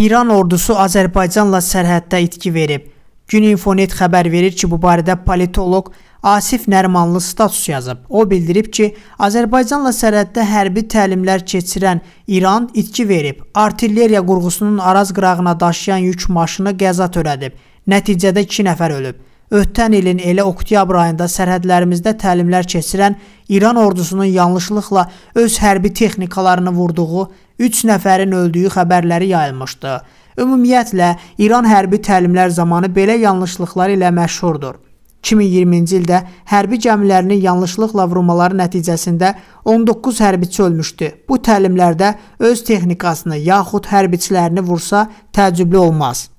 İran ordusu Azərbaycanla sərhəddə itki verib. Güninfonet xəbər verir ki, bu barədə politoloq Asif Nərmanlı status yazıb. O bildirib ki, Azərbaycanla sərhəddə hərbi təlimlər keçirən İran itki verib. Artilleriya qurğusunun Araz qırağına daşıyan yük maşını qəza törədib. Nəticədə 2 nəfər ölüb. Ötən ilin elə oktyabr ayında sərhədlərimizdə təlimlər keçirən İran ordusunun yanlışlıqla öz hərbi texnikalarını vurduğu 3 nəfərin öldüyü xəbərləri yayılmışdı. Ümumiyyətlə, İran hərbi təlimlər zamanı belə yanlışlıqlar ilə məşhurdur. 2020-ci ildə hərbi gəmilərini yanlışlıqla vurmaları nəticəsində 19 hərbiçi ölmüşdü. Bu təlimlərdə öz texnikasını yaxud hərbiçilərini vursa təəccüblü olmaz.